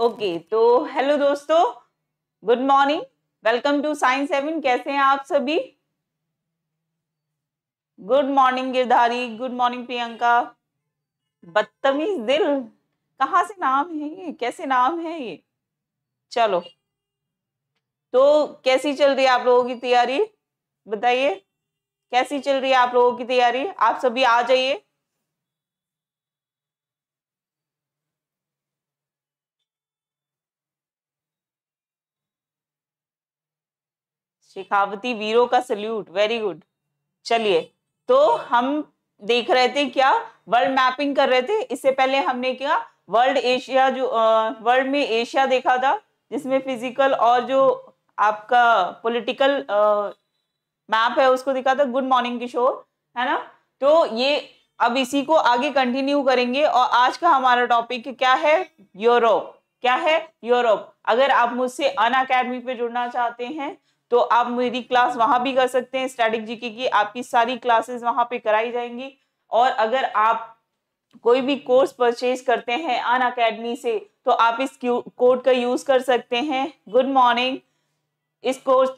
okay okay, तो hello दोस्तों good morning welcome to science seven कैसे हैं आप सभी good morning Girdhari good morning Priyanka बदतमीज दिल कहाँ से नाम है ये कैसे नाम है ये चलो तो कैसी चल रही है आप लोगों की तैयारी बताइए कैसी चल रही है आप लोगों की तैयारी आप सभी आ जाइए शेखावती वीरों का सल्यूट वेरी गुड चलिए तो हम देख रहे थे क्या वर्ल्ड मैपिंग कर रहे थे इससे पहले हमने क्या वर्ल्ड एशिया जो वर्ल्ड में एशिया देखा था जिसमें फिजिकल और जो आपका पॉलिटिकल मैप है उसको दिखा था गुड मॉर्निंग किशोर है ना तो ये अब इसी को आगे कंटिन्यू करेंगे और आज का हमारा टॉपिक क्या है यूरोप क्या है यूरोप अगर आप मुझसे अन अकेडमी पे जुड़ना चाहते हैं तो आप मेरी क्लास वहां भी कर सकते हैं स्टैटिक जीके की आपकी सारी क्लासेस वहां पे कराई जाएंगी और अगर आप कोई भी कोर्स परचेज करते हैं अन अकेडमी से तो आप इस कोड का यूज़ कर सकते हैं गुड मॉर्निंग इस कोर्स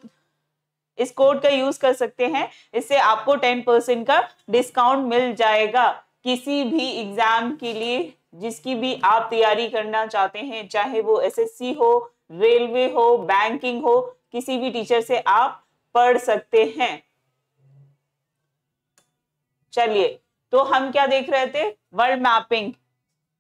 इस कोड का यूज़ कर सकते हैं इससे आपको टेन परसेंट का डिस्काउंट मिल जाएगा किसी भी एग्ज़ाम के लिए जिसकी भी आप तैयारी करना चाहते हैं चाहे वो एसएससी हो रेलवे हो बैंकिंग हो किसी भी टीचर से आप पढ़ सकते हैं चलिए तो हम क्या देख रहे थे वर्ल्ड मैपिंग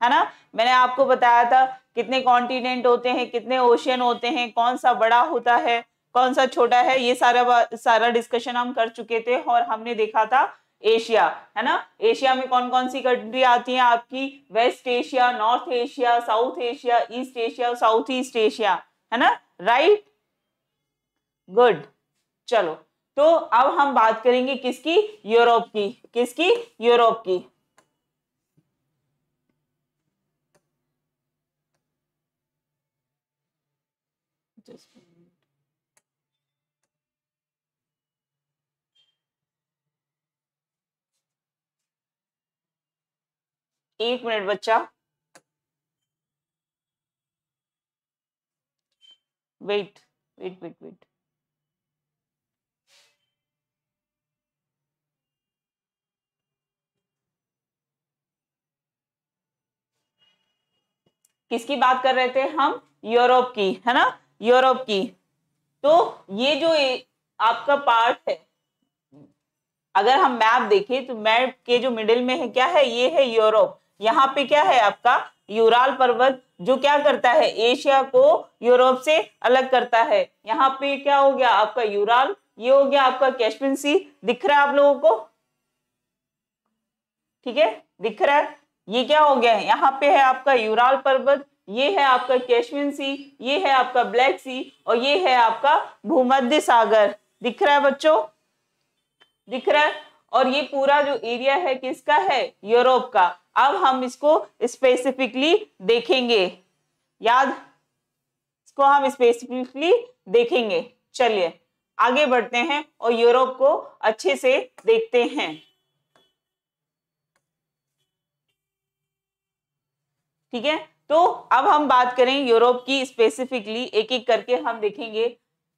है ना मैंने आपको बताया था कितने कॉन्टिनेंट होते हैं कितने ओशियन होते हैं कौन सा बड़ा होता है कौन सा छोटा है ये सारा सारा डिस्कशन हम कर चुके थे और हमने देखा था एशिया है ना एशिया में कौन कौन सी कंट्री आती है आपकी West Asia North Asia South Asia East Asia South East Asia है ना राइट गुड चलो तो अब हम बात करेंगे किसकी यूरोप की किसकी यूरोप की एक मिनट बच्चा वेट वेट वेट वेट किसकी बात कर रहे थे हम यूरोप की है ना यूरोप की तो ये जो आपका पार्ट है अगर हम मैप देखें तो मैप के जो मिडिल में है क्या है ये है यूरोप यहाँ पे क्या है आपका यूराल पर्वत जो क्या करता है एशिया को यूरोप से अलग करता है यहाँ पे क्या हो गया आपका यूराल ये हो गया आपका कैशमिन सी दिख रहा है आप लोगों को ठीक है दिख रहा है ये क्या हो गया है यहाँ पे है आपका यूराल पर्वत ये है आपका कैशविन सी ये है आपका ब्लैक सी और ये है आपका भूमध्य सागर दिख रहा है बच्चों दिख रहा है और ये पूरा जो एरिया है किसका है यूरोप का अब हम इसको स्पेसिफिकली देखेंगे याद इसको हम स्पेसिफिकली देखेंगे चलिए आगे बढ़ते हैं और यूरोप को अच्छे से देखते हैं ठीक है तो अब हम बात करें यूरोप की स्पेसिफिकली एक एक करके हम देखेंगे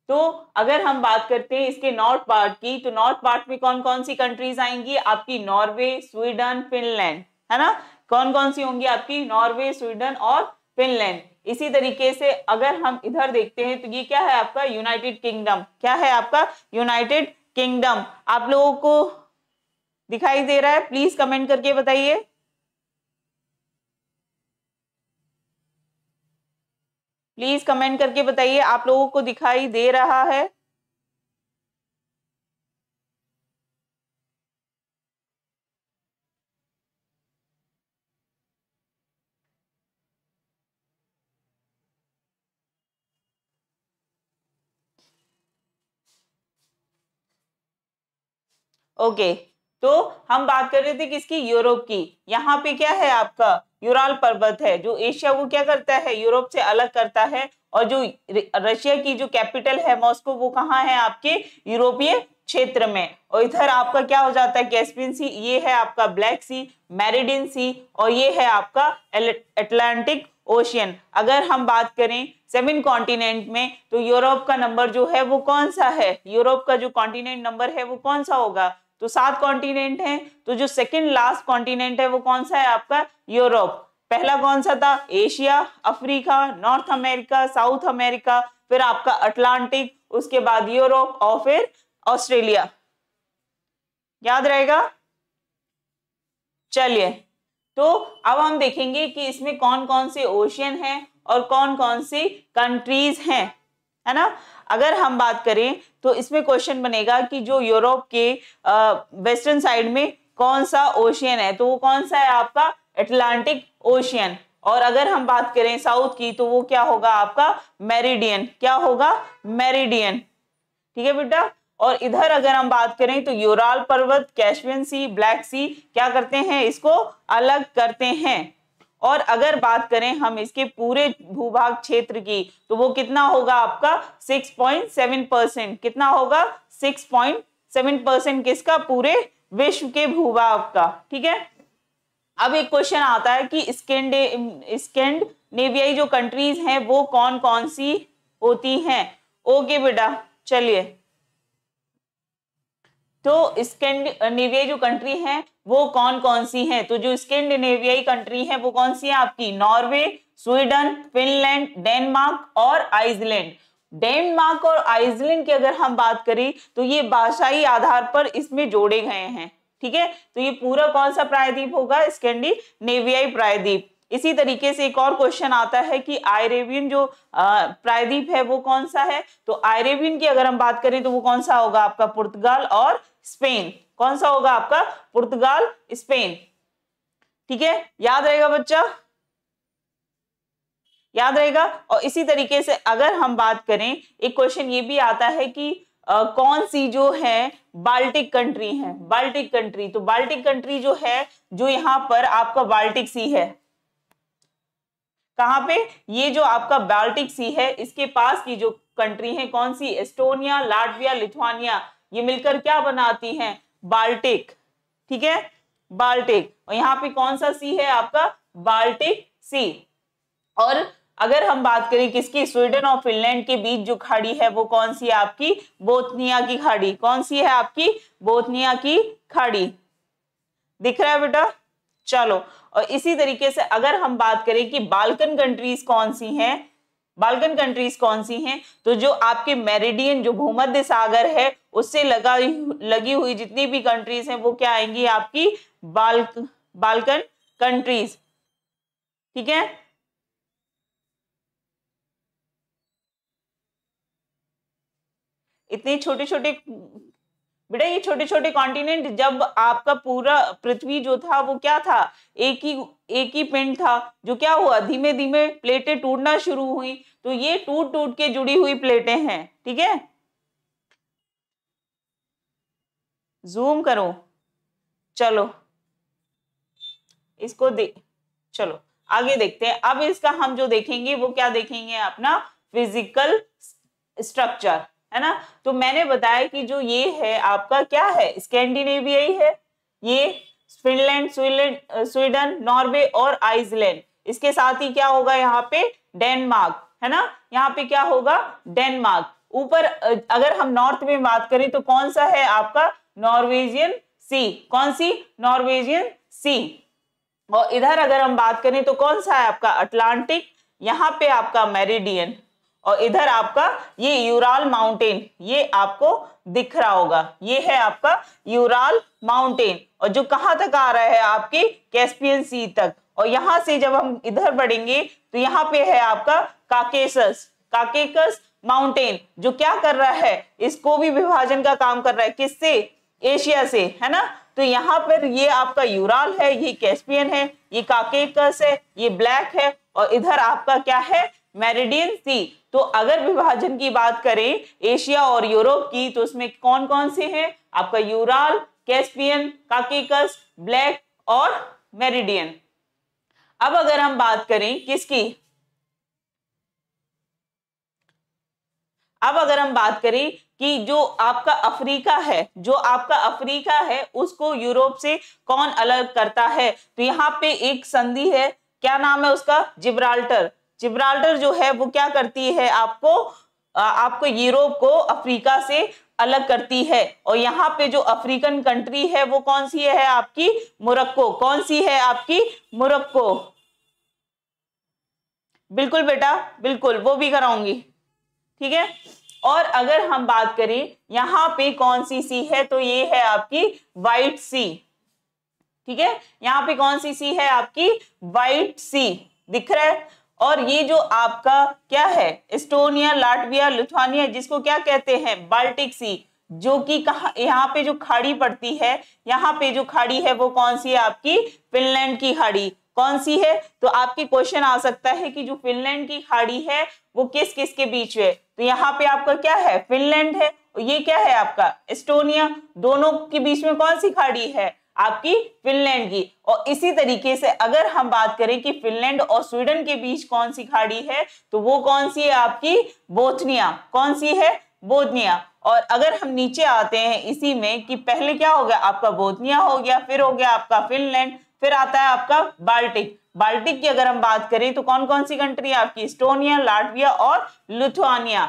तो अगर हम बात करते हैं इसके नॉर्थ पार्ट की तो नॉर्थ पार्ट में कौन कौन सी कंट्रीज आएंगी आपकी नॉर्वे स्वीडन फिनलैंड है ना कौन कौन सी होंगी आपकी नॉर्वे स्वीडन और फिनलैंड इसी तरीके से अगर हम इधर देखते हैं तो ये क्या है आपका यूनाइटेड किंगडम क्या है आपका यूनाइटेड किंगडम आप लोगों को दिखाई दे रहा है प्लीज कमेंट करके बताइए प्लीज कमेंट करके बताइए आप लोगों को दिखाई दे रहा है ओके okay, तो हम बात कर रहे थे किसकी यूरोप की यहाँ पे क्या है आपका यूराल पर्वत है जो एशिया को क्या करता है यूरोप से अलग करता है और जो रशिया की जो कैपिटल है मॉस्को वो कहाँ है आपके यूरोपीय क्षेत्र में और इधर आपका क्या हो जाता है कैस्पियन सी ये है आपका ब्लैक सी मैरिडिन सी और ये है आपका अटलांटिक ओशियन अगर हम बात करें सेवन कॉन्टिनेंट में तो यूरोप का नंबर जो है वो कौन सा है यूरोप का जो कॉन्टिनेंट नंबर है वो कौन सा होगा तो सात कॉन्टिनेंट हैं तो जो सेकंड लास्ट कॉन्टिनेंट है वो कौन सा है आपका यूरोप पहला कौन सा था Asia Africa North America South America फिर आपका अटलांटिक उसके बाद यूरोप और फिर ऑस्ट्रेलिया याद रहेगा चलिए तो अब हम देखेंगे कि इसमें कौन कौन से ओशियन हैं और कौन कौन सी कंट्रीज हैं है ना अगर हम बात करें तो इसमें क्वेश्चन बनेगा कि जो यूरोप के वेस्टर्न साइड में कौन सा ओशियन है तो वो कौन सा है आपका अटलांटिक ओशियन और अगर हम बात करें साउथ की तो वो क्या होगा आपका मेरिडियन क्या होगा मेरिडियन ठीक है बेटा और इधर अगर हम बात करें तो यूराल पर्वत कैशवियन सी ब्लैक सी क्या करते हैं इसको अलग करते हैं और अगर बात करें हम इसके पूरे भूभाग क्षेत्र की तो वो कितना होगा आपका 6.7 परसेंट कितना होगा 6.7 परसेंट किसका पूरे विश्व के भूभाग का ठीक है अब एक क्वेश्चन आता है कि स्केंड नेवियाई जो कंट्रीज हैं वो कौन कौन सी होती हैं ओके बेटा चलिए तो स्कैंडिनेविया जो कंट्री है वो कौन कौन सी है तो जो स्कैंडिनेवियाई कंट्री है वो कौन सी है आपकी नॉर्वे स्वीडन फिनलैंड डेनमार्क और आइसलैंड डेनमार्क और आइसलैंड की अगर हम बात करें तो ये भाषाई आधार पर इसमें जोड़े गए हैं ठीक है तो ये पूरा कौन सा प्रायद्वीप होगा स्कैंडिनेवियाई प्रायद्वीप इसी तरीके से एक और क्वेश्चन आता है कि आयरेवियन जो प्रायद्वीप है वो कौन सा है तो आयरेवियन की अगर हम बात करें तो वो कौन सा होगा आपका पुर्तगाल और स्पेन कौन सा होगा आपका पुर्तगाल स्पेन ठीक है याद रहेगा बच्चा याद रहेगा और इसी तरीके से अगर हम बात करें एक क्वेश्चन ये भी आता है कि आ, कौन सी जो है बाल्टिक कंट्री है बाल्टिक कंट्री तो बाल्टिक कंट्री जो है जो यहां पर आपका बाल्टिक सी है कहां पे ये जो आपका बाल्टिक सी है इसके पास की जो कंट्री है कौन सी एस्टोनिया लाटविया लिथुआनिया ये मिलकर क्या बनाती हैं बाल्टिक ठीक है बाल्टिक और यहाँ पे कौन सा सी है आपका बाल्टिक सी और अगर हम बात करें किसकी स्वीडन और फिनलैंड के बीच जो खाड़ी है वो कौन सी है आपकी बोथनिया की खाड़ी कौन सी है आपकी बोथनिया की खाड़ी दिख रहा है बेटा चलो और इसी तरीके से अगर हम बात करें कि बाल्कन कंट्रीज कौन सी हैं बाल्कन कंट्रीज कौन सी हैं तो जो आपके मेरिडियन जो भूमध्य सागर है उससे लगा लगी हुई जितनी भी कंट्रीज हैं वो क्या आएंगी आपकी बाल्क बाल्कन कंट्रीज ठीक है इतने छोटे छोटे बेटा ये छोटे छोटे कॉन्टिनेंट जब आपका पूरा पृथ्वी जो था वो क्या था एक ही एक ही पिंड था जो क्या हुआ धीमे धीमे प्लेटें टूटना शुरू हुई तो ये टूट टूट के जुड़ी हुई प्लेटें हैं ठीक है जूम करो चलो इसको दे चलो आगे देखते हैं अब इसका हम जो देखेंगे वो क्या देखेंगे अपना फिजिकल स्ट्रक्चर है ना तो मैंने बताया कि जो ये है आपका क्या है स्कैंडिनेवियाई है ये फिनलैंड स्वीलैंड स्वीडन नॉर्वे और आइसलैंड इसके साथ ही क्या होगा यहाँ पे डेनमार्क है ना यहाँ पे क्या होगा डेनमार्क ऊपर अगर हम नॉर्थ में बात करें तो कौन सा है आपका नॉर्वेजियन सी कौन सी नॉर्वेजियन सी और इधर अगर हम बात करें तो कौन सा है आपका अटलांटिक यहाँ पे आपका मेरिडियन और इधर आपका ये यूराल माउंटेन ये आपको दिख रहा होगा ये है आपका यूराल माउंटेन और जो कहाँ तक आ रहा है आपके कैस्पियन सी तक और यहाँ से जब हम इधर बढ़ेंगे तो यहाँ पे है आपका काकेसस काकेकस माउंटेन जो क्या कर रहा है इसको भी विभाजन का काम कर रहा है किससे एशिया से है ना तो यहाँ पर ये आपका यूराल है ये कैस्पियन है ये काकेकस है ये ब्लैक है और इधर आपका क्या है मेरिडियन सी तो अगर विभाजन की बात करें एशिया और यूरोप की तो उसमें कौन कौन से हैं आपका यूराल कैस्पियन काकेकस ब्लैक और मेरिडियन अब अगर हम बात करें किसकी अब अगर हम बात करें कि जो आपका अफ्रीका है जो आपका अफ्रीका है उसको यूरोप से कौन अलग करता है तो यहाँ पे एक संधि है क्या नाम है उसका जिब्राल्टर जिब्राल्टर जो है वो क्या करती है आपको आपको यूरोप को अफ्रीका से अलग करती है और यहाँ पे जो अफ्रीकन कंट्री है वो कौन सी है आपकी मोरक्को कौन सी है आपकी मोरक्को बिल्कुल बेटा बिल्कुल वो भी कराऊंगी ठीक है और अगर हम बात करें यहाँ पे कौन सी सी है तो ये है आपकी वाइट सी ठीक है यहाँ पे कौन सी सी है आपकी वाइट सी दिख रहा है और ये जो आपका क्या है एस्टोनिया लाटविया लिथुआनिया जिसको क्या कहते हैं बाल्टिक सी जो कि कहा यहाँ पे जो खाड़ी पड़ती है यहाँ पे जो खाड़ी है वो कौन सी है आपकी फिनलैंड की खाड़ी कौन सी है तो आपके क्वेश्चन आ सकता है कि जो फिनलैंड की खाड़ी है वो किस किस के बीच है तो यहाँ पे आपका क्या है फिनलैंड है और ये क्या है आपका एस्टोनिया दोनों के बीच में कौन सी खाड़ी है आपकी फिनलैंड की और इसी तरीके से अगर हम बात करें कि फिनलैंड और स्वीडन के बीच कौन सी खाड़ी है तो वो कौन सी है आपकी बोथनिया कौन सी है बोधनिया और अगर हम नीचे आते हैं इसी में कि पहले क्या हो गया आपका बोधनिया हो गया फिर हो गया आपका फिनलैंड फिर आता है आपका बाल्टिक बाल्टिक की अगर हम बात करें तो कौन कौन सी कंट्री है आपकी इस्टोनिया लाटविया और लुथुआनिया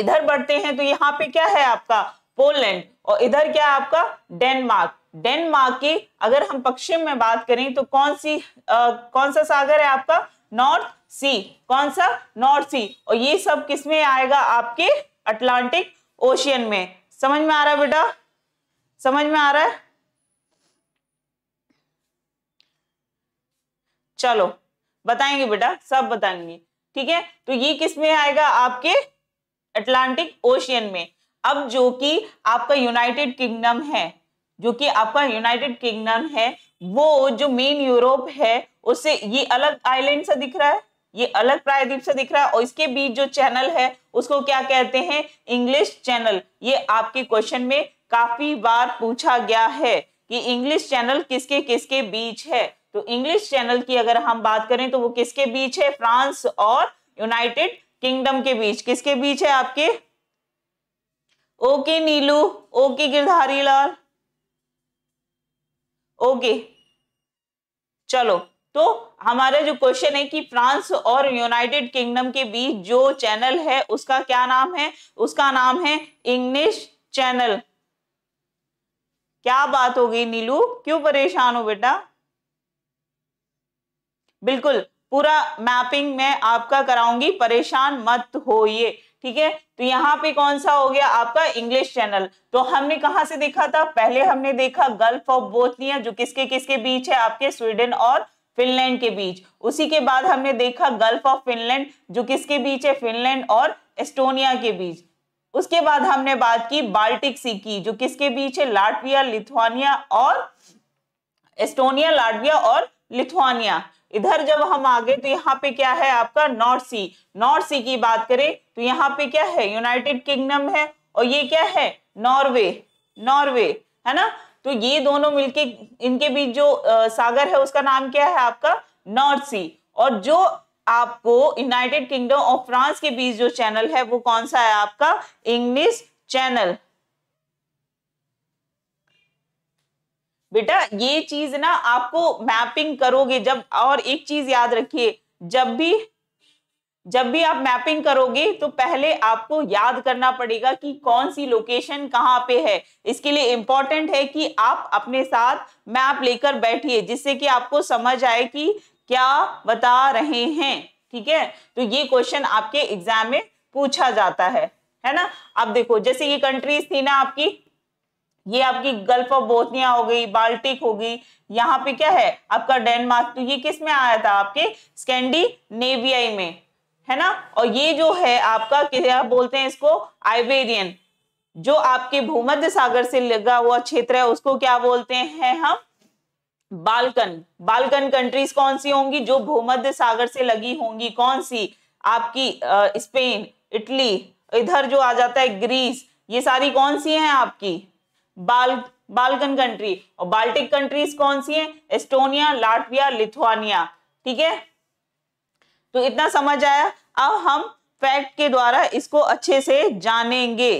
इधर बढ़ते हैं तो यहाँ पे क्या है आपका पोलैंड और इधर क्या है आपका डेनमार्क डेनमार्क की अगर हम पश्चिम में बात करें तो कौन सी आ, कौन सा सागर है आपका नॉर्थ सी कौन सा नॉर्थ सी और ये सब किस में आएगा आपके अटलांटिक ओशियन में समझ में आ रहा है बेटा समझ में आ रहा है चलो बताएंगे बेटा सब बताएंगे ठीक है तो ये किस में आएगा आपके अटलांटिक ओशियन में अब जो कि आपका यूनाइटेड किंगडम है जो कि आपका यूनाइटेड किंगडम है वो जो मेन यूरोप है उससे ये अलग आइलैंड से दिख रहा है ये अलग प्रायद्वीप से दिख रहा है और इसके बीच जो चैनल है उसको क्या कहते हैं इंग्लिश चैनल ये आपके क्वेश्चन में काफी बार पूछा गया है कि इंग्लिश चैनल किसके किसके बीच है तो इंग्लिश चैनल की अगर हम बात करें तो वो किसके बीच है फ्रांस और यूनाइटेड किंगडम के बीच किसके बीच है आपके okay Neelu okay Girdhari Lal okay चलो तो हमारा जो क्वेश्चन है कि फ्रांस और यूनाइटेड किंगडम के बीच जो चैनल है उसका क्या नाम है उसका नाम है इंग्लिश चैनल क्या बात हो गई नीलू क्यों परेशान हो बेटा बिल्कुल पूरा मैपिंग मैं आपका कराऊंगी परेशान मत होइए ठीक है तो यहाँ पे कौन सा हो गया आपका इंग्लिश चैनल तो हमने कहा से देखा था पहले हमने देखा गल्फ ऑफ बोथनिया जो किसके किसके बीच है आपके स्वीडन और फिनलैंड के बीच उसी के बाद हमने देखा गल्फ ऑफ फिनलैंड जो किसके बीच है फिनलैंड और एस्टोनिया के बीच उसके बाद हमने बात की बाल्टिक सी की जो किसके बीच है लाटविया लिथुआनिया और एस्टोनिया लाटविया और लिथुआनिया इधर जब हम आ गए तो यहाँ पे क्या है आपका नॉर्थ सी नॉर्थ सी की बात करें तो यहाँ पे क्या है यूनाइटेड किंगडम है और ये क्या है नॉर्वे नॉर्वे है ना तो ये दोनों मिलके इनके बीच जो आ, सागर है उसका नाम क्या है आपका नॉर्थ सी और जो आपको यूनाइटेड किंगडम और फ्रांस के बीच जो चैनल है वो कौन सा है आपका इंग्लिश चैनल बेटा ये चीज ना आपको मैपिंग करोगे जब और एक चीज याद रखिए जब भी जब भी आप मैपिंग करोगे तो पहले आपको याद करना पड़ेगा कि कौन सी लोकेशन कहाँ पे है इसके लिए इम्पॉर्टेंट है कि आप अपने साथ मैप लेकर बैठिए जिससे कि आपको समझ आए कि क्या बता रहे हैं ठीक है तो ये क्वेश्चन आपके एग्जाम में पूछा जाता है है ना अब देखो जैसे ये कंट्रीज थी ना आपकी ये आपकी गल्फ ऑफ बोथनिया हो गई बाल्टिक हो गई यहाँ पे क्या है आपका डेनमार्क तो ये किस में आया था आपके स्कैंडी में है ना और ये जो है आपका क्या बोलते हैं इसको आइबेरियन जो आपके भूमध्य सागर से लगा हुआ क्षेत्र है उसको क्या बोलते हैं हम बालकन बालकन कंट्रीज कौन सी होंगी जो भूमध्य सागर से लगी होंगी कौन सी आपकी स्पेन इटली इधर जो आ जाता है ग्रीस ये सारी कौन सी हैं आपकी बाल बालकन कंट्री और बाल्टिक कंट्रीज कौन सी हैं एस्टोनिया लाटविया लिथुआनिया ठीक है तो इतना समझ आया अब हम फैक्ट के द्वारा इसको अच्छे से जानेंगे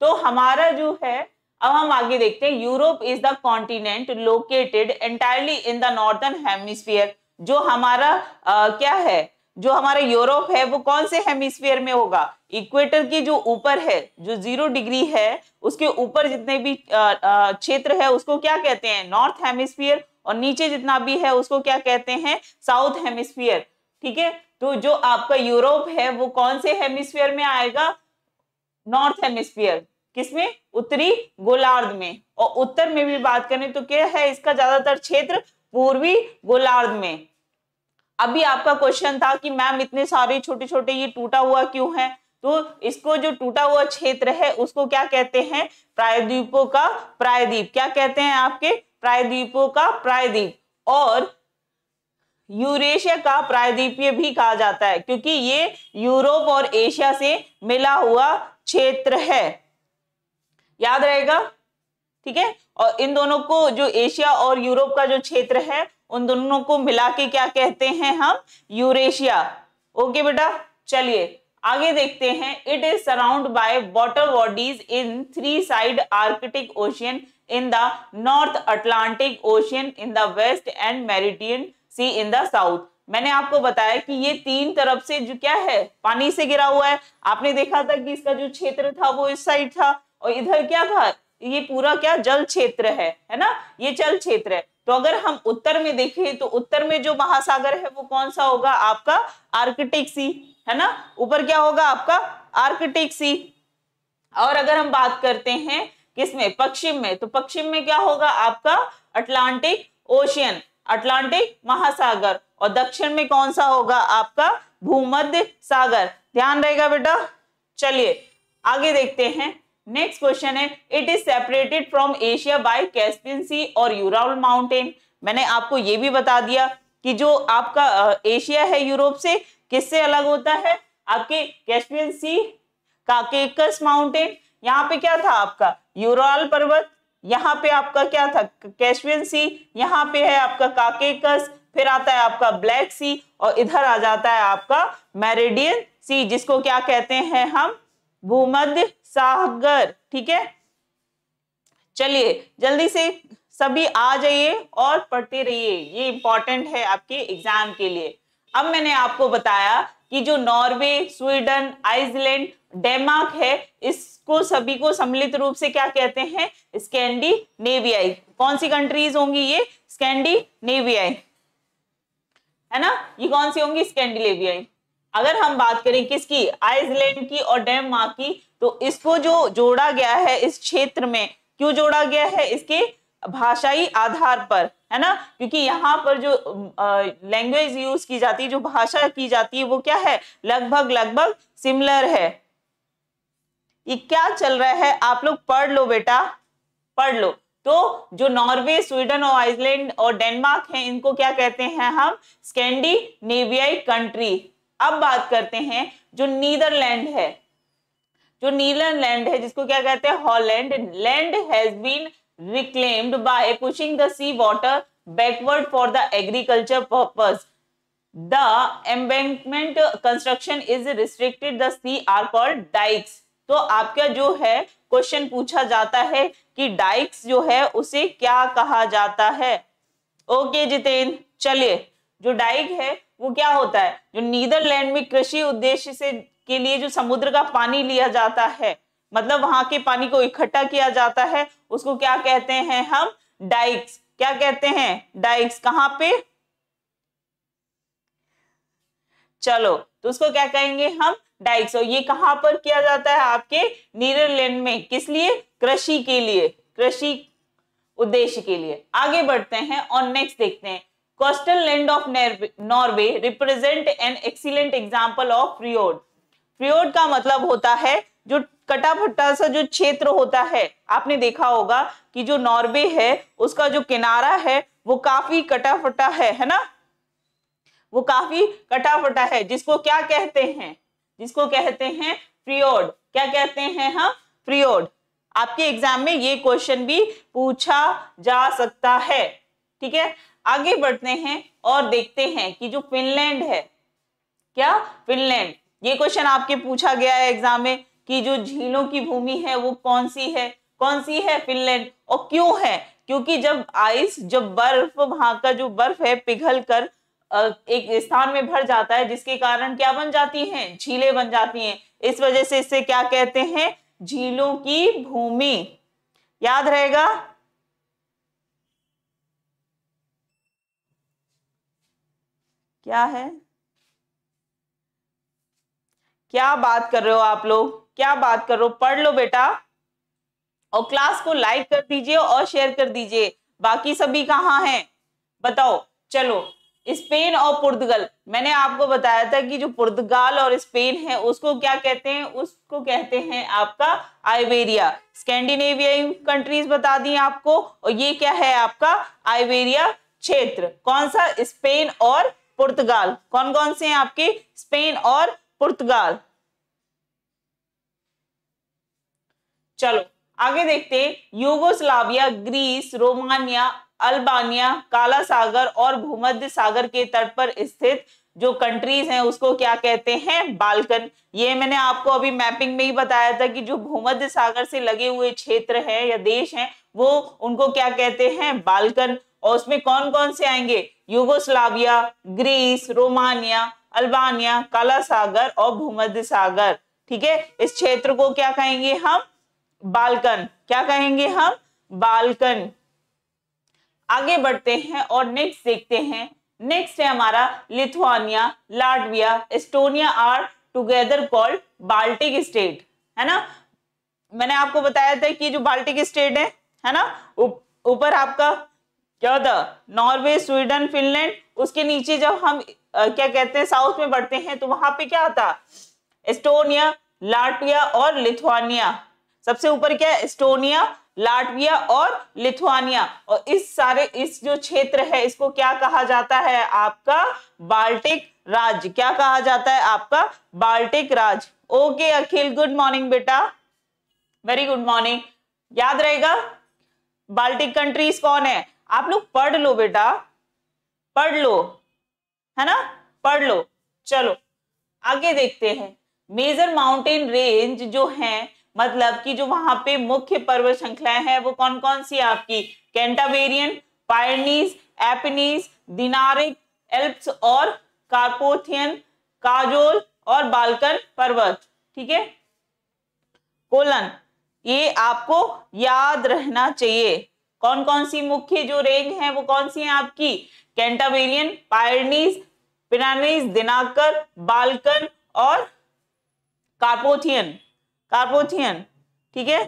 तो हमारा जो है अब हम आगे देखते हैं Europe is the continent located entirely in the northern hemisphere जो हमारा आ, क्या है जो हमारा यूरोप है वो कौन से हेमिस्फीयर में होगा इक्वेटर की जो ऊपर है जो जीरो डिग्री है उसके ऊपर जितने भी क्षेत्र है उसको क्या कहते हैं नॉर्थ हेमिस्फीयर और नीचे जितना भी है उसको क्या कहते हैं साउथ हेमिस्फीयर ठीक है तो जो आपका यूरोप है वो कौन से हेमिस्फीयर में आएगा नॉर्थ हेमिस्फीयर किसमें उत्तरी गोलार्ध में और उत्तर में भी बात करें तो क्या है इसका ज्यादातर क्षेत्र पूर्वी गोलार्ध में अभी आपका क्वेश्चन था कि मैम इतने सारे छोटे छोटे ये टूटा हुआ क्यों है तो इसको जो टूटा हुआ क्षेत्र है उसको क्या कहते हैं प्रायद्वीपों का प्रायद्वीप क्या कहते हैं आपके प्रायद्वीपों का प्रायद्वीप और यूरेशिया का प्रायद्वीपीय भी कहा जाता है क्योंकि ये यूरोप और एशिया से मिला हुआ क्षेत्र है याद रहेगा ठीक है और इन दोनों को जो एशिया और यूरोप का जो क्षेत्र है उन दोनों को मिला के क्या कहते हैं हम यूरेशिया ओके बेटा चलिए आगे देखते हैं it is surround by water bodies in three side Arctic Ocean in the north Atlantic Ocean in the west and meridian sea in the south मैंने आपको बताया कि ये तीन तरफ से जो क्या है पानी से गिरा हुआ है आपने देखा था कि इसका जो क्षेत्र था वो इस साइड था और इधर क्या था ये पूरा क्या जल क्षेत्र है है ना ये जल क्षेत्र है तो अगर हम उत्तर में देखें तो उत्तर में जो महासागर है वो कौन सा होगा आपका आर्कटिक सी है ना ऊपर क्या होगा आपका आर्कटिक सी और अगर हम बात करते हैं किसमें पश्चिम में तो पश्चिम में क्या होगा आपका अटलांटिक ओशियन अटलांटिक महासागर और दक्षिण में कौन सा होगा आपका भूमध्य सागर ध्यान रहेगा बेटा चलिए आगे देखते हैं नेक्स्ट क्वेश्चन है it is separated from Asia by Caspian Sea और यूराल माउंटेन मैंने आपको ये भी बता दिया कि जो आपका एशिया है यूरोप से किससे अलग होता है आपके कैस्पियन सी काकेकस माउंटेन यहाँ पे क्या था आपका यूराल पर्वत यहाँ पे आपका क्या था कैशवियन सी यहाँ पे है आपका काकेकस फिर आता है आपका ब्लैक सी और इधर आ जाता है आपका मेरिडियन सी जिसको क्या कहते हैं हम भूमध्य सागर ठीक है चलिए जल्दी से सभी आ जाइए और पढ़ते रहिए ये इंपॉर्टेंट है आपके एग्जाम के लिए अब मैंने आपको बताया कि जो नॉर्वे स्वीडन आइसलैंड डेनमार्क है इस को सभी को सम्मिलित रूप से क्या कहते हैं नेवियाई कौन सी कंट्रीज होंगी ये नेवियाई है ना ये कौन सी होंगी नेवियाई अगर हम बात करें किसकी आइसलैंड की और डेनमार्क की तो इसको जो जोड़ा गया है इस क्षेत्र में क्यों जोड़ा गया है इसके भाषाई आधार पर है ना क्योंकि यहाँ पर जो लैंग्वेज यूज की जाती है जो भाषा की जाती है वो क्या है लगभग लगभग सिमिलर है ये क्या चल रहा है आप लोग पढ़ लो बेटा पढ़ लो तो जो नॉर्वे स्वीडन और आइसलैंड और डेनमार्क है इनको क्या कहते हैं हम स्कैंडिनेवियाई कंट्री अब बात करते हैं जो नीदरलैंड है जो नीदरलैंड है जिसको क्या कहते हैं Holland land has been reclaimed by pushing the sea water backward for the agriculture purpose the embankment construction is restricted the sea are called dykes तो आपका जो है क्वेश्चन पूछा जाता है कि डाइक्स जो है उसे क्या कहा जाता है ओके जितेन चलिए जो डाइक है वो क्या होता है जो नीदरलैंड में कृषि उद्देश्य से के लिए जो समुद्र का पानी लिया जाता है मतलब वहां के पानी को इकट्ठा किया जाता है उसको क्या कहते हैं हम डाइक्स क्या कहते हैं डाइक्स कहाँ पे चलो तो उसको क्या कहेंगे हम डाइक्सो ये कहाँ पर किया जाता है आपके नीदरलैंड में किस लिए कृषि के लिए कृषि उद्देश्य के लिए आगे बढ़ते हैं और नेक्स्ट देखते हैं coastal land of Norway represent an excellent example of fjord fjord का मतलब होता है जो कटा फटा सा जो क्षेत्र होता है आपने देखा होगा कि जो नॉर्वे है उसका जो किनारा है वो काफी कटा फटा है है ना वो काफी कटा फटा है जिसको क्या कहते हैं जिसको कहते हैं प्रियोड क्या कहते हैं हम प्रियोड आपके एग्जाम में ये क्वेश्चन भी पूछा जा सकता है ठीक है आगे बढ़ते हैं और देखते हैं कि जो फिनलैंड है क्या फिनलैंड ये क्वेश्चन आपके पूछा गया है एग्जाम में कि जो झीलों की भूमि है वो कौन सी है कौन सी है फिनलैंड और क्यों है क्योंकि जब आइस जब बर्फ वहां का जो बर्फ है पिघल कर एक स्थान में भर जाता है जिसके कारण क्या बन जाती हैं झीलें बन जाती हैं इस वजह से इसे क्या कहते हैं झीलों की भूमि याद रहेगा क्या है क्या बात कर रहे हो आप लोग क्या बात कर रहे हो पढ़ लो बेटा और क्लास को लाइक कर दीजिए और शेयर कर दीजिए बाकी सभी कहाँ हैं बताओ चलो स्पेन और पुर्तगाल मैंने आपको बताया था कि जो पुर्तगाल और स्पेन है उसको क्या कहते हैं उसको कहते हैं आपका आइबेरिया स्कैंडिनेवियाई कंट्रीज बता दी आपको और ये क्या है आपका आइबेरिया क्षेत्र कौन सा स्पेन और पुर्तगाल कौन कौन से हैं आपके स्पेन और पुर्तगाल चलो आगे देखते हैं यूगोस्लाविया ग्रीस रोमानिया अल्बानिया काला सागर और भूमध्य सागर के तट पर स्थित जो कंट्रीज हैं उसको क्या कहते हैं बालकन ये मैंने आपको अभी मैपिंग में ही बताया था कि जो भूमध्य सागर से लगे हुए क्षेत्र हैं या देश हैं वो उनको क्या कहते हैं बालकन और उसमें कौन कौन से आएंगे युगोस्लाविया ग्रीस रोमानिया अल्बानिया काला सागर और भूमध्य सागर ठीक है इस क्षेत्र को क्या कहेंगे हम बालकन क्या कहेंगे हम बालकन आगे बढ़ते हैं और नेक्स्ट देखते हैं नेक्स्ट है हमारा Lithuania Latvia Estonia are together called Baltic state है ना मैंने आपको बताया था कि जो बाल्टिक स्टेट है है ना ऊपर आपका क्या होता नॉर्वे स्वीडन फिनलैंड उसके नीचे जब हम आ, क्या कहते हैं साउथ में बढ़ते हैं तो वहां पे क्या आता एस्टोनिया लाटविया और लिथुआनिया सबसे ऊपर क्या है एस्टोनिया लाटविया और लिथुआनिया और इस सारे इस जो क्षेत्र है इसको क्या कहा जाता है आपका बाल्टिक राज्य क्या कहा जाता है आपका बाल्टिक राज्य ओके अखिल गुड मॉर्निंग बेटा वेरी गुड मॉर्निंग याद रहेगा बाल्टिक कंट्रीज कौन है आप लोग पढ़ लो बेटा पढ़ लो है ना पढ़ लो चलो आगे देखते हैं मेजर माउंटेन रेंज जो है मतलब कि जो वहां पे मुख्य पर्वत श्रृंखलाएं हैं वो कौन कौन सी आपकी कैंटावेरियन पायरनीज एपनीज दिनारिक एल्प्स और कार्पोथियन काजोल और बालकन पर्वत ठीक है कोलन ये आपको याद रहना चाहिए कौन कौन सी मुख्य जो रेंज है वो कौन सी है आपकी कैंटावेरियन पायरनीज पिरानीज दिनाकर बालकन और कार्पोथियन कार्पोथियन ठीक है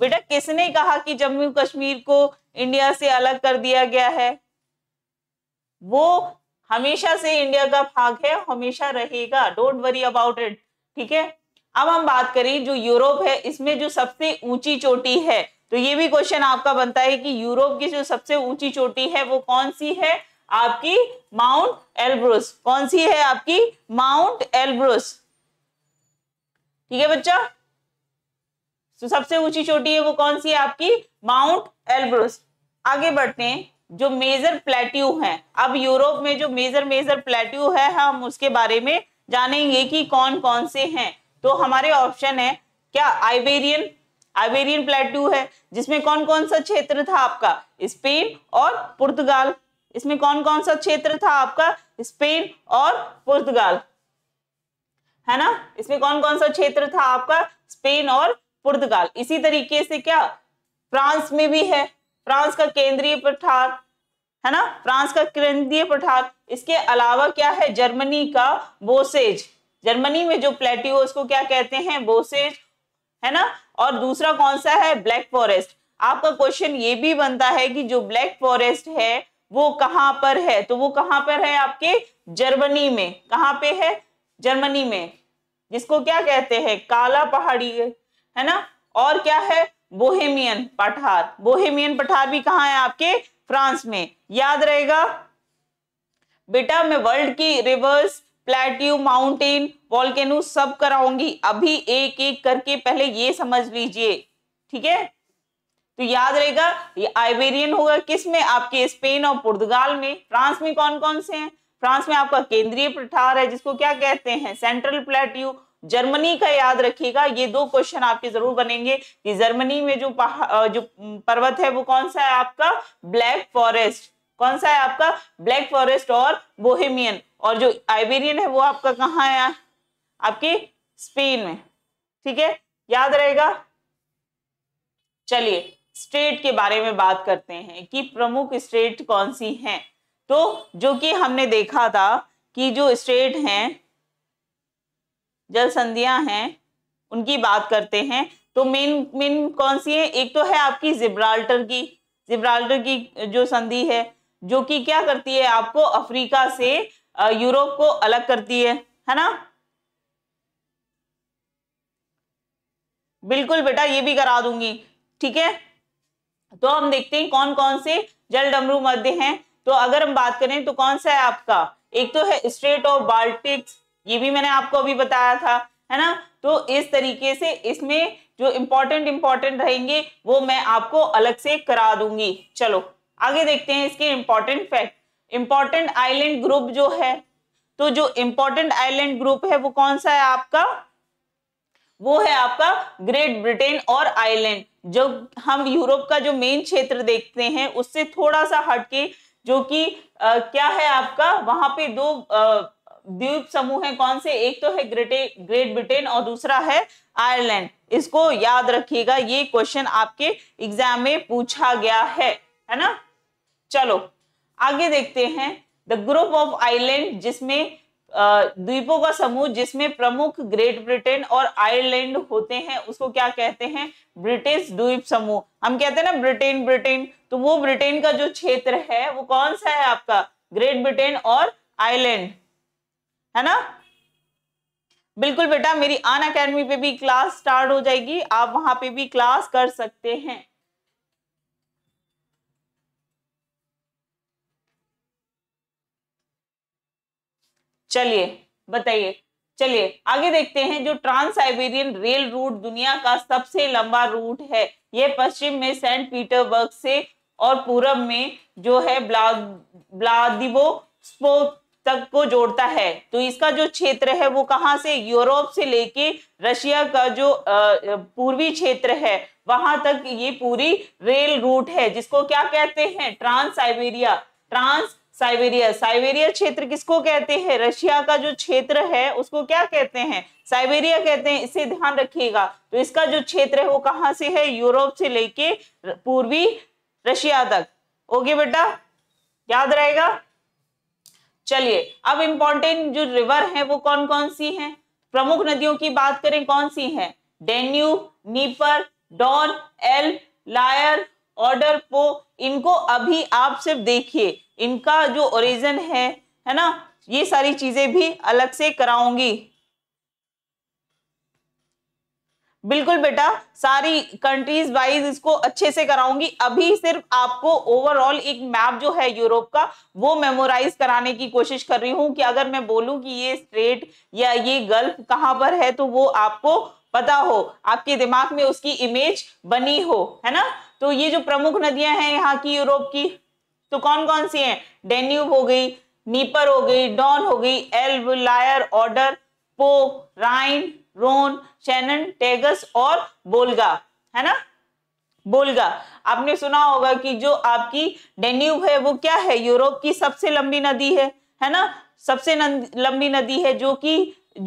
बेटा किसने कहा कि जम्मू कश्मीर को इंडिया से अलग कर दिया गया है वो हमेशा से इंडिया का भाग है हमेशा रहेगा डोंट वरी अबाउट इट ठीक है अब हम बात करें जो यूरोप है इसमें जो सबसे ऊंची चोटी है तो ये भी क्वेश्चन आपका बनता है कि यूरोप की जो सबसे ऊंची चोटी है वो कौन सी है आपकी माउंट एल्ब्रोस कौन सी है आपकी माउंट एल्ब्रोस ठीक है बच्चा तो सबसे ऊंची चोटी है वो कौन सी है आपकी माउंट एल्ब्रोस आगे बढ़ते हैं जो मेजर प्लेट्यू है अब यूरोप में जो मेजर मेजर प्लेट्यू है हम उसके बारे में जानेंगे कि कौन कौन से हैं तो हमारे ऑप्शन है क्या आइबेरियन आइबेरियन प्लेट्यू है जिसमें कौन कौन सा क्षेत्र था आपका स्पेन और पुर्तगाल इसमें कौन कौन सा क्षेत्र था आपका स्पेन और पुर्तगाल है ना इसमें कौन कौन सा क्षेत्र था आपका स्पेन और पुर्तगाल इसी तरीके से क्या फ्रांस में भी है फ्रांस का केंद्रीय पठार है ना फ्रांस का केंद्रीय पठार इसके अलावा क्या है जर्मनी का बोसेज जर्मनी में जो प्लेट्यू उसको क्या कहते हैं बोसेज है ना और दूसरा कौन सा है ब्लैक फॉरेस्ट आपका क्वेश्चन ये भी बनता है कि जो ब्लैक फॉरेस्ट है वो कहां पर है तो वो कहां पर है आपके जर्मनी में कहां पे है जर्मनी में जिसको क्या कहते हैं काला पहाड़ी है ना और क्या है बोहेमियन पठार बोहेमियन पठार भी कहा है आपके फ्रांस में याद रहेगा बेटा मैं वर्ल्ड की रिवर्स प्लेट्यू माउंटेन वॉल्केनो सब कराऊंगी अभी एक एक करके पहले ये समझ लीजिए ठीक है तो याद रहेगा ये आइबेरियन होगा किस में आपके स्पेन और पुर्तगाल में फ्रांस में कौन कौन से हैं फ्रांस में आपका केंद्रीय पठार है जिसको क्या कहते हैं सेंट्रल प्लेट्यू जर्मनी का याद रखिएगा ये दो क्वेश्चन आपके जरूर बनेंगे कि जर्मनी में जो जो पर्वत है वो कौन सा है आपका ब्लैक फॉरेस्ट कौन सा है आपका ब्लैक फॉरेस्ट और बोहेमियन और जो आइबेरियन है वो आपका कहाँ है आपके स्पेन में ठीक है याद रहेगा चलिए स्टेट के बारे में बात करते हैं कि प्रमुख स्टेट कौन सी हैं तो जो कि हमने देखा था कि जो स्टेट हैं जल संधिया हैं उनकी बात करते हैं तो मेन मेन कौन सी है एक तो है आपकी जिब्राल्टर की जिब्राल्टर की जो संधि है जो कि क्या करती है आपको अफ्रीका से यूरोप को अलग करती है है ना बिल्कुल बेटा ये भी करा दूंगी ठीक है तो हम देखते हैं कौन कौन से जल डमरू मध्य हैं तो अगर हम बात करें तो कौन सा है आपका एक तो है स्ट्रेट ऑफ बाल्टिक ये भी मैंने आपको अभी बताया था है ना तो इस तरीके से इसमें जो इम्पोर्टेंट इम्पोर्टेंट रहेंगे वो मैं आपको अलग से करा दूंगी चलो आगे देखते हैं इसके important fact important island group जो है तो जो इम्पोर्टेंट आइलैंड ग्रुप है वो कौन सा है आपका वो है आपका ग्रेट ब्रिटेन और आइलैंड जो हम यूरोप का जो मेन क्षेत्र देखते हैं उससे थोड़ा सा हटके जो कि क्या है आपका वहां पे दो द्वीप समूह है कौन से एक तो है ग्रेटे ग्रेट ब्रिटेन और दूसरा है आयरलैंड इसको याद रखिएगा ये क्वेश्चन आपके एग्जाम में पूछा गया है है ना चलो आगे देखते हैं द ग्रुप ऑफ आइलैंड जिसमें द्वीपों का समूह जिसमें प्रमुख ग्रेट ब्रिटेन और आयरलैंड होते हैं उसको क्या कहते हैं ब्रिटिश द्वीप समूह हम कहते हैं ना ब्रिटेन ब्रिटेन तो वो ब्रिटेन का जो क्षेत्र है वो कौन सा है आपका ग्रेट ब्रिटेन और आयरलैंड है ना बिल्कुल बेटा मेरी अन अकेडमी पे भी क्लास स्टार्ट हो जाएगी आप वहां पे भी क्लास कर सकते हैं चलिए बताइए चलिए आगे देखते हैं जो ट्रांस साइबेरियन रेल रूट दुनिया का सबसे लंबा रूट है यह पश्चिम में सेंट पीटरबर्ग से और पूरब में जो है ब्ला स्पो तक को जोड़ता है तो इसका जो क्षेत्र है वो कहाँ से यूरोप से लेके रशिया का जो पूर्वी क्षेत्र है वहां तक ये पूरी रेल रूट है जिसको क्या कहते हैं trans Siberia trans Siberia Siberia क्षेत्र किसको कहते हैं रशिया का जो क्षेत्र है उसको क्या कहते हैं साइबेरिया कहते हैं इसे ध्यान रखिएगा तो इसका जो क्षेत्र है वो कहां से है यूरोप से लेके पूर्वी रशिया तक ओके बेटा याद रहेगा चलिए अब इंपॉर्टेंट जो रिवर है वो कौन कौन सी है प्रमुख नदियों की बात करें कौन सी है Danube Dnieper Don Elbe Loire Oder Po इनको अभी आप सिर्फ देखिए इनका जो ओरिजिन है है ना ये सारी चीजें भी अलग से कराऊंगी बिल्कुल बेटा सारी कंट्रीज वाइज इसको अच्छे से कराऊंगी अभी सिर्फ आपको ओवरऑल एक मैप जो है यूरोप का वो मेमोराइज कराने की कोशिश कर रही हूं कि अगर मैं बोलू कि ये स्ट्रेट या ये गल्फ कहां पर है तो वो आपको पता हो आपके दिमाग में उसकी इमेज बनी हो है ना तो ये जो प्रमुख नदियां हैं यहाँ की यूरोप की तो कौन कौन सी हैं डेन्यूब हो गई नीपर हो गई डॉन हो गई एल्ब लायर ऑर्डर पो राइन रोन शैनन टेगस और बोलगा है ना बोलगा आपने सुना होगा कि जो आपकी डेन्यूब है वो क्या है यूरोप की सबसे लंबी नदी है है ना सबसे लंबी नदी है जो कि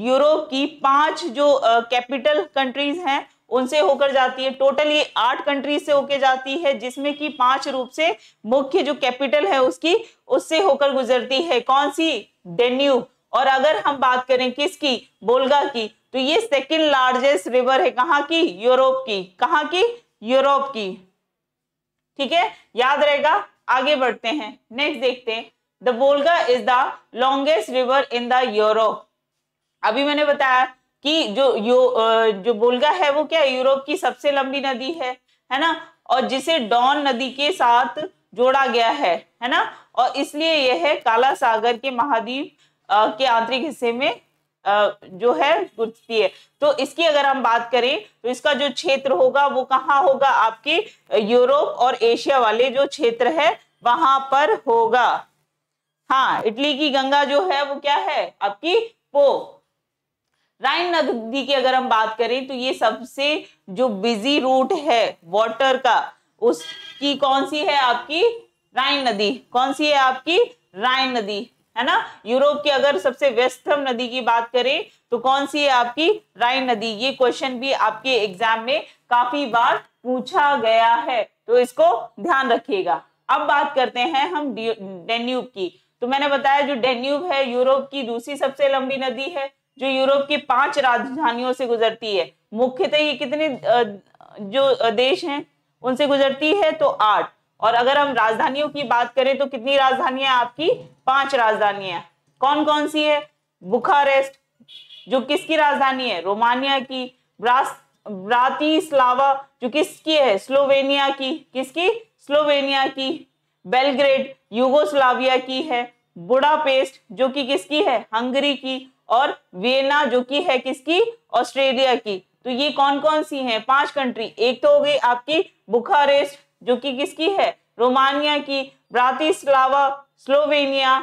यूरोप की पांच जो कैपिटल कंट्रीज हैं उनसे होकर जाती है टोटल ये आठ कंट्री से होकर जाती है जिसमें कि पांच रूप से मुख्य जो कैपिटल है उसकी उससे होकर गुजरती है कौन सी डेन्यू और अगर हम बात करें किसकी बोलगा की तो ये सेकेंड लार्जेस्ट रिवर है कहाँ की यूरोप की कहाँ की यूरोप की ठीक है याद रहेगा आगे बढ़ते हैं नेक्स्ट देखते हैं the Volga is the longest river in the Europe अभी मैंने बताया कि जो यो, जो बोलगा है वो क्या यूरोप की सबसे लंबी नदी है है ना और जिसे डॉन नदी के साथ जोड़ा गया है है ना और इसलिए यह है काला सागर के महाद्वीप के आंतरिक हिस्से में जो है गुजती है तो इसकी अगर हम बात करें तो इसका जो क्षेत्र होगा वो कहाँ होगा आपके यूरोप और एशिया वाले जो क्षेत्र है वहां पर होगा हाँ इटली की गंगा जो है वो क्या है आपकी पो राइन नदी की अगर हम बात करें तो ये सबसे जो बिजी रूट है वाटर का उसकी कौन सी है आपकी राइन नदी कौन सी है आपकी राइन नदी है ना यूरोप की अगर सबसे व्यस्तम नदी की बात करें तो कौन सी है आपकी राइन नदी ये क्वेश्चन भी आपके एग्जाम में काफी बार पूछा गया है तो इसको ध्यान रखिएगा अब बात करते हैं हम डेन्यूब की तो मैंने बताया जो डेन्यूब है यूरोप की दूसरी सबसे लंबी नदी है जो यूरोप की पांच राजधानियों से गुजरती है मुख्यतः ये कितने जो देश हैं उनसे गुजरती है तो आठ और अगर हम राजधानियों की बात करें तो कितनी राजधानियां आपकी पांच राजधानियां कौन कौन सी है बुखारेस्ट जो किसकी राजधानी है रोमानिया की ब्रास ब्रातिस्लावा जो किसकी है स्लोवेनिया की किसकी स्लोवेनिया की बेलग्रेड यूगोस्लाविया की है बुडापेस्ट जो कि किसकी है हंगरी की और वियना जो कि है किसकी ऑस्ट्रेलिया की तो ये कौन कौन सी हैं पांच कंट्री एक तो हो गई आपकी बुखारेस्ट जो कि किसकी है रोमानिया की Bratislava Slovenia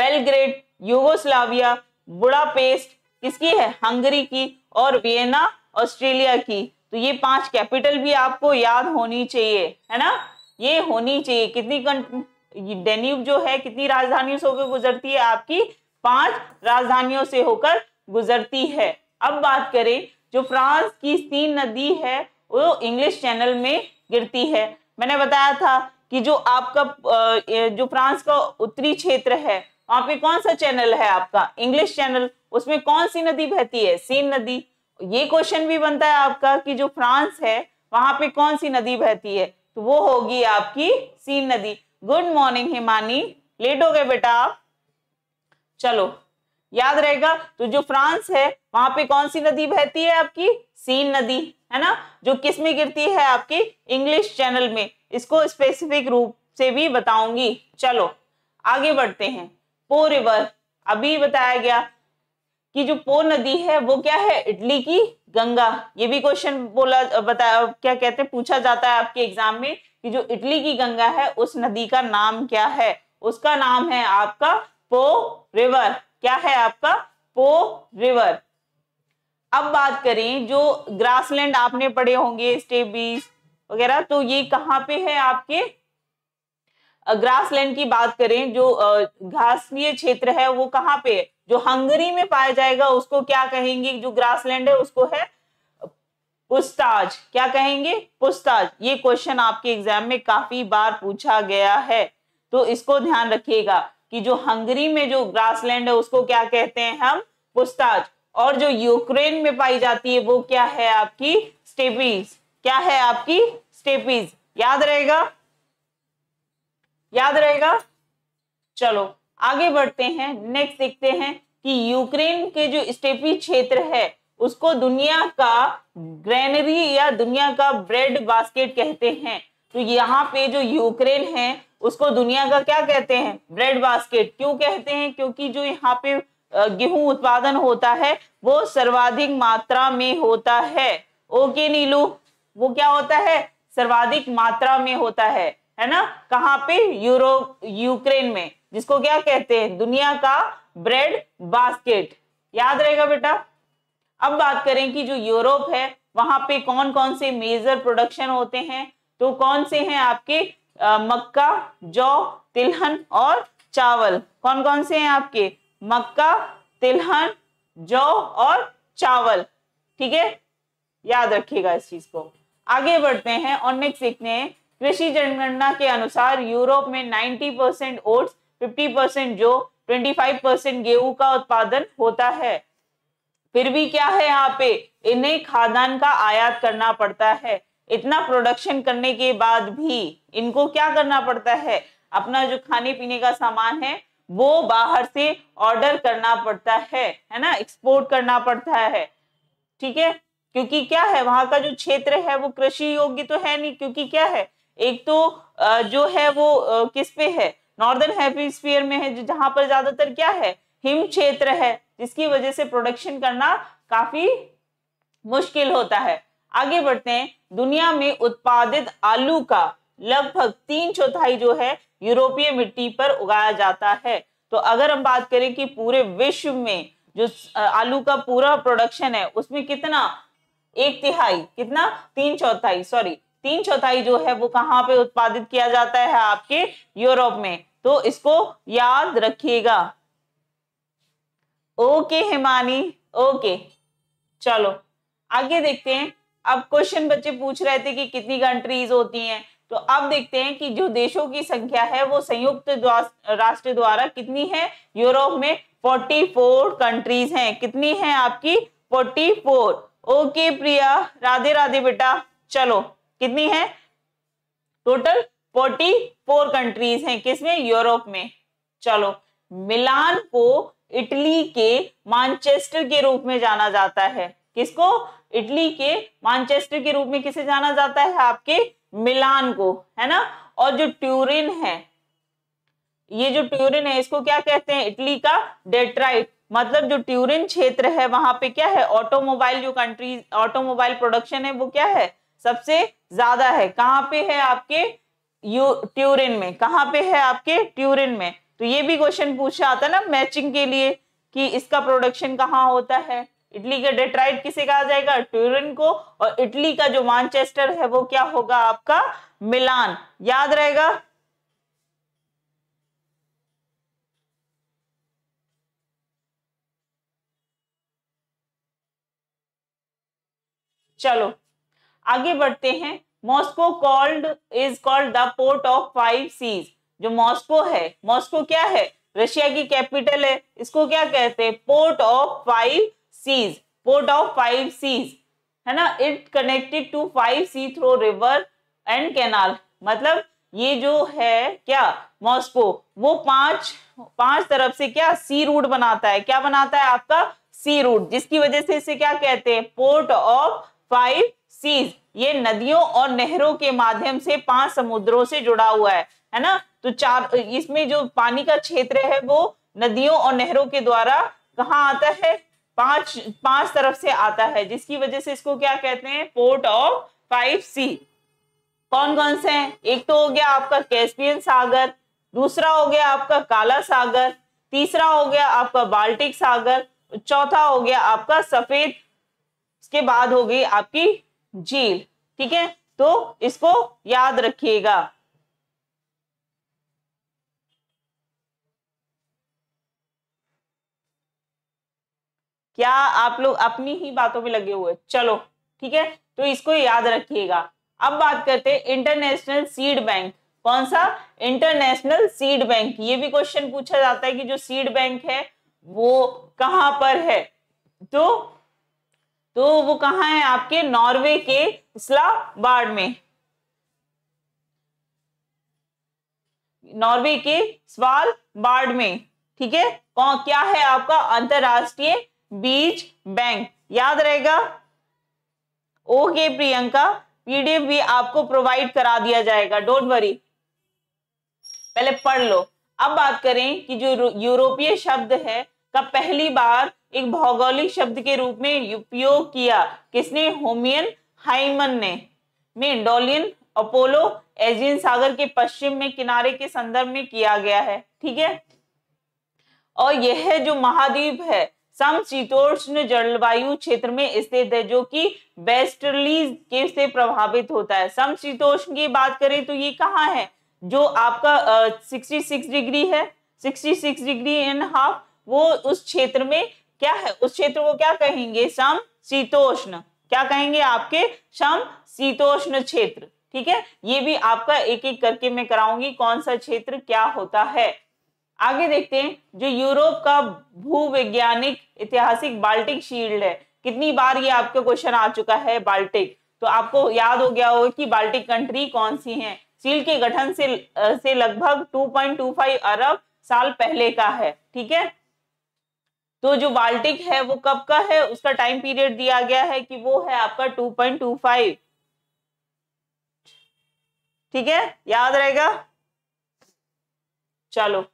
Belgrade Yugoslavia Budapest किसकी है हंगरी की और वियना ऑस्ट्रेलिया की तो ये पांच कैपिटल भी आपको याद होनी चाहिए है ना ये होनी चाहिए कितनी कंट्री डेन्यूब जो है कितनी राजधानियों से होकर गुजरती है आपकी पांच राजधानियों से होकर गुजरती है अब बात करें जो फ्रांस की तीन नदी है वो इंग्लिश चैनल में गिरती है मैंने बताया था कि जो आपका जो फ्रांस का उत्तरी क्षेत्र है वहां पे कौन सा चैनल है आपका इंग्लिश चैनल उसमें कौन सी नदी बहती है सीन नदी ये क्वेश्चन भी बनता है आपका कि जो फ्रांस है वहां पे कौन सी नदी बहती है तो वो होगी आपकी सीन नदी गुड मॉर्निंग हिमानी लेट हो गए बेटा आप चलो याद रहेगा तो जो फ्रांस है वहां पे कौन सी नदी बहती है आपकी सीन नदी है ना जो किस में गिरती है आपकी इंग्लिश चैनल में इसको स्पेसिफिक रूप से भी बताऊंगी चलो आगे बढ़ते हैं पो रिवर अभी बताया गया कि जो पो नदी है वो क्या है इटली की गंगा ये भी क्वेश्चन बोला बताया क्या कहते हैं पूछा जाता है आपके एग्जाम में कि जो इटली की गंगा है उस नदी का नाम क्या है उसका नाम है आपका पो रिवर क्या है आपका पो रिवर अब बात करें जो ग्रासलैंड आपने पढ़े होंगे स्टेबीज बीस वगैरह तो ये कहाँ पे है आपके ग्रासलैंड की बात करें जो घासनीय क्षेत्र है वो कहाँ पे है जो हंगरी में पाया जाएगा उसको क्या कहेंगे जो ग्रासलैंड है उसको है पुस्ताज क्या कहेंगे पुस्ताज ये क्वेश्चन आपके एग्जाम में काफी बार पूछा गया है तो इसको ध्यान रखिएगा कि जो हंगरी में जो ग्रासलैंड है उसको क्या कहते हैं हम पुस्ताज और जो यूक्रेन में पाई जाती है वो क्या है आपकी स्टेपीज क्या है आपकी स्टेपीज याद रहेगा याद रहेगा चलो आगे बढ़ते हैं नेक्स्ट देखते हैं कि यूक्रेन के जो स्टेपी क्षेत्र है उसको दुनिया का ग्रेनरी या दुनिया का ब्रेड बास्केट कहते हैं तो यहाँ पे जो यूक्रेन है उसको दुनिया का क्या कहते हैं ब्रेड बास्केट क्यों कहते हैं क्योंकि जो यहाँ पे गेहूं उत्पादन होता है वो सर्वाधिक मात्रा में होता है ओके नीलू वो क्या होता है सर्वाधिक मात्रा में होता है है ना कहाँ पे यूरोप यूक्रेन में जिसको क्या कहते हैं दुनिया का ब्रेड बास्केट याद रहेगा बेटा अब बात करें कि जो यूरोप है वहां पे कौन कौन से मेजर प्रोडक्शन होते हैं तो कौन से हैं आपके मक्का जौ तिलहन और चावल कौन कौन से हैं आपके मक्का तिलहन जौ और चावल ठीक है याद रखिएगा इस चीज को आगे बढ़ते हैं और नेक्स्ट सीखने हैं कृषि जनगणना के अनुसार यूरोप में 90 परसेंट ओट्स 50 परसेंट जो 25 परसेंट गेहूं का उत्पादन होता है फिर भी क्या है यहाँ पे इन्हें खाद्यान्न का आयात करना पड़ता है इतना प्रोडक्शन करने के बाद भी इनको क्या करना पड़ता है अपना जो खाने पीने का सामान है वो बाहर से ऑर्डर करना पड़ता है है ना एक्सपोर्ट करना पड़ता है ठीक है क्योंकि क्या है वहां का जो क्षेत्र है वो कृषि योग्य तो है नहीं क्योंकि क्या है एक तो जो है वो किस पे है नॉर्दर्न हेमिस्फीयर में है जहां पर ज्यादातर क्या है हिम क्षेत्र है जिसकी वजह से प्रोडक्शन करना काफी मुश्किल होता है आगे बढ़ते हैं दुनिया में उत्पादित आलू का लगभग तीन चौथाई जो है यूरोपीय मिट्टी पर उगाया जाता है तो अगर हम बात करें कि पूरे विश्व में जो आलू का पूरा प्रोडक्शन है उसमें कितना एक तिहाई कितना तीन चौथाई सॉरी तीन चौथाई जो है वो कहाँ पे उत्पादित किया जाता है आपके यूरोप में तो इसको याद रखिएगा ओके हिमानी ओके चलो आगे देखते हैं अब क्वेश्चन बच्चे पूछ रहे थे कि कितनी कंट्रीज होती हैं तो अब देखते हैं कि जो देशों की संख्या है वो संयुक्त राष्ट्र द्वारा कितनी है यूरोप में 44 कंट्रीज हैं कितनी है आपकी 44 ओके प्रिया राधे राधे बेटा चलो कितनी है टोटल 44 कंट्रीज हैं किसमें यूरोप में चलो मिलान को इटली के मानचेस्टर के रूप में जाना जाता है किसको इटली के मानचेस्टर के रूप में किसे जाना जाता है आपके मिलान को है ना और जो ट्यूरिन है ये जो ट्यूरिन है इसको क्या कहते हैं इटली का डेट्राइट मतलब जो ट्यूरिन क्षेत्र है वहां पे क्या है ऑटोमोबाइल जो कंट्रीज ऑटोमोबाइल प्रोडक्शन है वो क्या है सबसे ज्यादा है कहाँ पे है आपके यू ट्यूरिन में कहाँ पे है आपके ट्यूरिन में तो ये भी क्वेश्चन पूछा आता है ना मैचिंग के लिए कि इसका प्रोडक्शन कहाँ होता है इटली का डेट्राइट किसे कहा जाएगा ट्यूरिन को और इटली का जो मानचेस्टर है वो क्या होगा आपका मिलान याद रहेगा चलो आगे बढ़ते हैं Moscow called is called the port of five seas जो मॉस्को है मॉस्को क्या है रशिया की कैपिटल है इसको क्या कहते हैं port of five seas port of five seas है ना it connected to five sea through river and canal मतलब ये जो है क्या मॉस्को वो पांच पांच तरफ से क्या सी रूट बनाता है क्या बनाता है आपका सी रूट जिसकी वजह से इसे क्या कहते हैं पोर्ट ऑफ फाइव सीज ये नदियों और नहरों के माध्यम से पांच समुद्रों से जुड़ा हुआ है है ना तो चार इसमें जो पानी का क्षेत्र है वो नदियों और नहरों के द्वारा कहाँ आता है पांच पांच तरफ से आता है जिसकी वजह से इसको क्या कहते हैं पोर्ट ऑफ फाइव सी कौन कौन से हैं एक तो हो गया आपका कैस्पियन सागर दूसरा हो गया आपका काला सागर तीसरा हो गया आपका बाल्टिक सागर चौथा हो गया आपका सफेद इसके बाद हो गई आपकी झील ठीक है तो इसको याद रखिएगा क्या आप लोग अपनी ही बातों में लगे हुए चलो ठीक है तो इसको याद रखिएगा अब बात करते हैं इंटरनेशनल सीड बैंक कौन सा इंटरनेशनल सीड बैंक ये भी क्वेश्चन पूछा जाता है कि जो सीड बैंक है वो कहां पर है तो तो वो कहा है आपके नॉर्वे के स्लाबार्ड में नॉर्वे के स्वाल बार्ड में ठीक है क्या है आपका अंतरराष्ट्रीय बीज बैंक याद रहेगा ओके प्रियंका पीडीएफ भी आपको प्रोवाइड करा दिया जाएगा डोंट वरी पहले पढ़ लो अब बात करें कि जो यूरोपीय शब्द है का पहली बार एक भौगोलिक शब्द के रूप में उपयोग किया किसने होमियन हाइमन ने डोलियन अपोलो एजियन सागर के पश्चिम में किनारे के संदर्भ में किया गया है ठीक है और यह जो महाद्वीप है शीतोष्ण जलवायु क्षेत्र में स्थित है जो कि वेस्टर्ली के से प्रभावित होता है समशीतोष्ण की बात करें तो ये कहाँ है जो आपका सिक्सटी सिक्स डिग्री है sixty six degree and half वो उस क्षेत्र में क्या है उस क्षेत्र को क्या कहेंगे सम शीतोष्ण क्या कहेंगे आपके सम शीतोष्ण क्षेत्र ठीक है ये भी आपका एक एक करके मैं कराऊंगी कौन सा क्षेत्र क्या होता है आगे देखते हैं जो यूरोप का भूवैज्ञानिक ऐतिहासिक बाल्टिक शील्ड है कितनी बार ये आपका क्वेश्चन आ चुका है बाल्टिक तो आपको याद हो गया होगा कि बाल्टिक कंट्री कौन सी हैं शील्ड के गठन से से लगभग 2.25 अरब साल पहले का है ठीक है तो जो बाल्टिक है वो कब का है उसका टाइम पीरियड दिया गया है कि वो है आपका फाइव ठीक है याद रहेगा चलो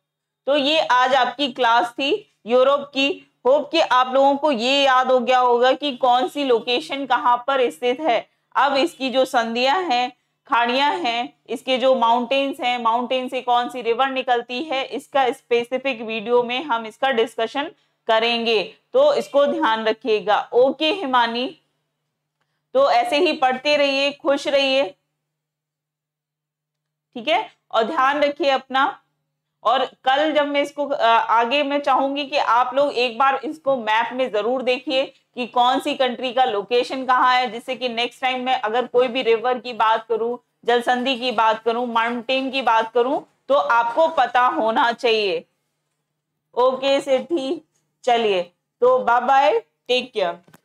तो ये आज आपकी क्लास थी यूरोप की होप कि आप लोगों को ये याद हो गया होगा कि कौन सी लोकेशन कहाँ पर स्थित है अब इसकी जो संधियां हैं खाड़ियां हैं इसके जो माउंटेन्स हैं माउंटेन से कौन सी रिवर निकलती है इसका स्पेसिफिक वीडियो में हम इसका डिस्कशन करेंगे तो इसको ध्यान रखिएगा ओके हिमानी तो ऐसे ही पढ़ते रहिए खुश रहिए ठीक है और ध्यान रखिए अपना और कल जब मैं इसको आगे मैं चाहूंगी कि आप लोग एक बार इसको मैप में जरूर देखिए कि कौन सी कंट्री का लोकेशन कहाँ है जिससे कि नेक्स्ट टाइम मैं अगर कोई भी रिवर की बात करूं जलसंधि की बात करूं माउंटेन की बात करूं तो आपको पता होना चाहिए ओके सिद्धि चलिए तो बाय बाय टेक केयर